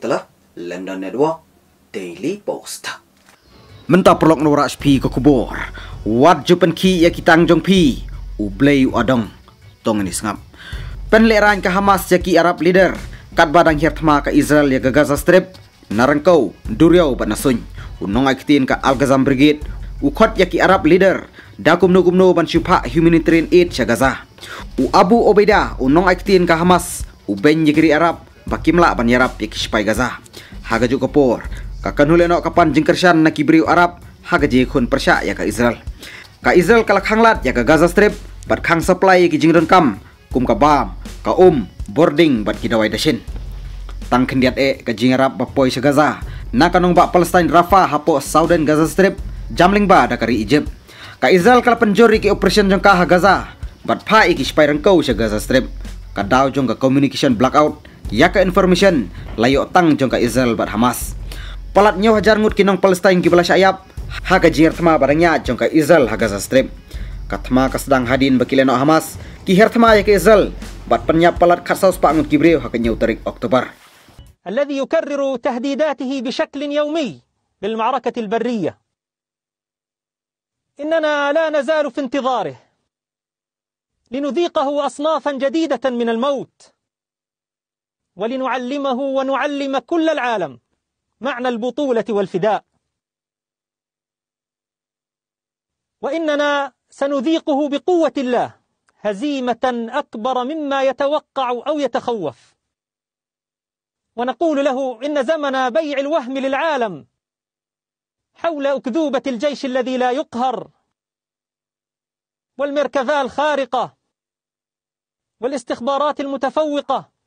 telah London Network daily post menta perlok norak sepi ke kubur wat jupen ki ya kita jong pi ublei adong tong ini sengap. pen ke hamas ya ki arab leader kat badang hertma ke israel ya ke gaza strip narangkau duriau nasun. unong akitin ke al ghazam brigade ukhot ya ki arab leader dakum no gumno ban shupa humanitarian aid ya gaza u abu Obeda unong akitin ke hamas u ben arab pakim yarap panyarap yakishpai gaza haga ju kapor kakan no kapan jengkershan na kibriu arab haga je khun persya ya ka israel ka israel kala khanglat ya ka gaza strip bat khang supply ki jingron kam kum ka bam ka um boarding bat kidawai dashin tang kendiat e ka jingarap ba poi se gaza na kanung ba palestine rafa hapo southern gaza strip jamling ba dakari egypt ka israel kala penjori ki operation jongka ha gaza bat pha iki spiral kau se gaza strip ka daw jong ka communication blackout Yaka information layo tang jongka Israel bar Hamas. Palat nyo hajar ngut kinong Palestine kibala syayap haga jir thma barangnya jongka Israel haga zastrip. ka sedang hadin bakileno Hamas ki herthma yaka Israel bat penyap palat kharsaus pak ngut kibreu haka nyo tarik Oktober. الذي يكرر تهديداته بشكل يومي بالمعركة البرية إننا لا نزال في انتظاره لنذيقه أصنافا جديدة من الموت ولنعلمه ونعلم كل العالم معنى البطولة والفداء وإننا سنذيقه بقوة الله هزيمة أكبر مما يتوقع أو يتخوف ونقول له إن زمن بيع الوهم للعالم حول أكذوبة الجيش الذي لا يقهر والمركبة الخارقة والاستخبارات المتفوقة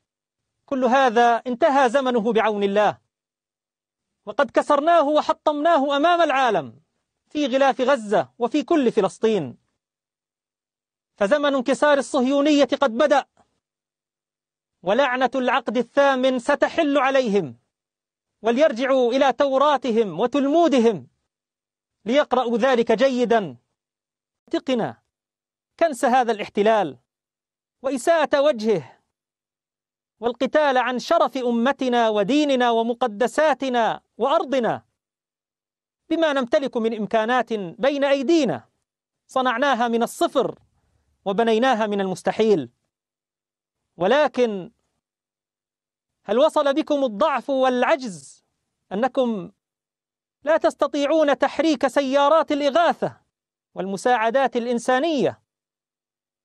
كل هذا انتهى زمنه بعون الله وقد كسرناه وحطمناه أمام العالم في غلاف غزة وفي كل فلسطين فزمن انكسار الصهيونية قد بدأ ولعنة العقد الثامن ستحل عليهم وليرجعوا إلى توراتهم وتلمودهم ليقرأوا ذلك جيدا تقنا كنس هذا الاحتلال وإساءة وجهه والقتال عن شرف امتنا وديننا ومقدساتنا وارضنا بما نمتلك من امكانات بين ايدينا صنعناها من الصفر وبنيناها من المستحيل ولكن هل وصل بكم الضعف والعجز انكم لا تستطيعون تحريك سيارات الاغاثه والمساعدات الانسانيه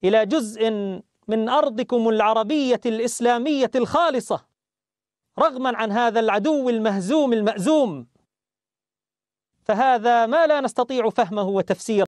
الى جزء من أرضكم العربية الإسلامية الخالصة رغما عن هذا العدو المهزوم المأزوم فهذا ما لا نستطيع فهمه وتفسيره